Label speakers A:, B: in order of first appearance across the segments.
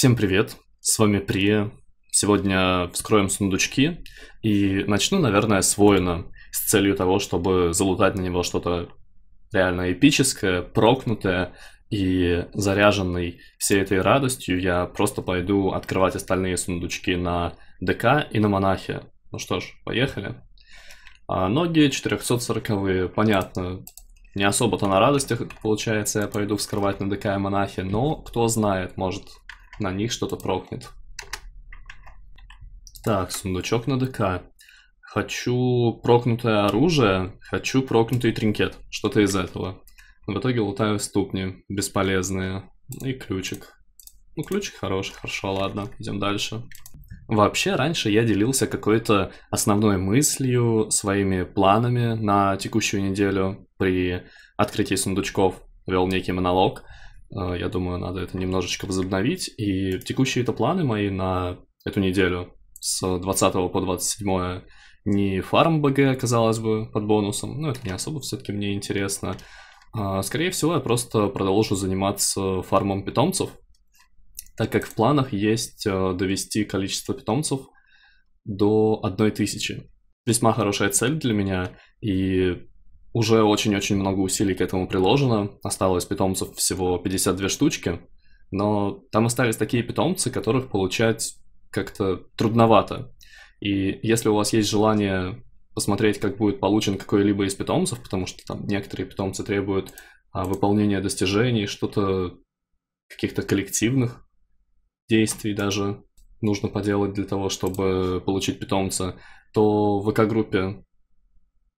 A: Всем привет, с вами Прия. Сегодня вскроем сундучки и начну, наверное, с воина с целью того, чтобы залутать на него что-то реально эпическое, прокнутое и заряженный всей этой радостью, я просто пойду открывать остальные сундучки на ДК и на Монахе. Ну что ж, поехали. А ноги 440, понятно, не особо-то на радостях получается я пойду вскрывать на ДК и монахе, но кто знает, может на них что-то прокнет. Так, сундучок на ДК. Хочу прокнутое оружие, хочу прокнутый тринкет. Что-то из этого. в итоге лутаю ступни, бесполезные. И ключик. Ну, ключик хороший, хорошо, ладно, идем дальше. Вообще, раньше я делился какой-то основной мыслью, своими планами на текущую неделю при открытии сундучков, вел некий монолог – Э, я думаю, надо это немножечко возобновить. И текущие это планы мои на эту неделю с 20 по 27 не фарм БГ, казалось бы, под бонусом. Но ну, это не особо все-таки мне интересно. А, скорее всего, я просто продолжу заниматься фармом питомцев, так как в планах есть э, довести количество питомцев до одной тысячи. Весьма хорошая цель для меня, и уже очень-очень много усилий к этому приложено. Осталось питомцев всего 52 штучки. Но там остались такие питомцы, которых получать как-то трудновато. И если у вас есть желание посмотреть, как будет получен какой-либо из питомцев, потому что там некоторые питомцы требуют а, выполнения достижений, что-то каких-то коллективных действий даже нужно поделать для того, чтобы получить питомца, то в ВК-группе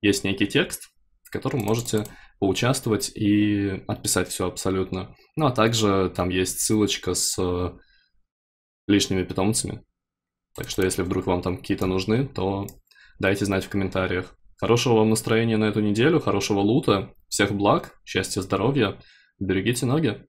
A: есть некий текст, в котором можете поучаствовать и отписать все абсолютно. Ну а также там есть ссылочка с э, лишними питомцами. Так что если вдруг вам там какие-то нужны, то дайте знать в комментариях. Хорошего вам настроения на эту неделю, хорошего лута, всех благ, счастья, здоровья, берегите ноги.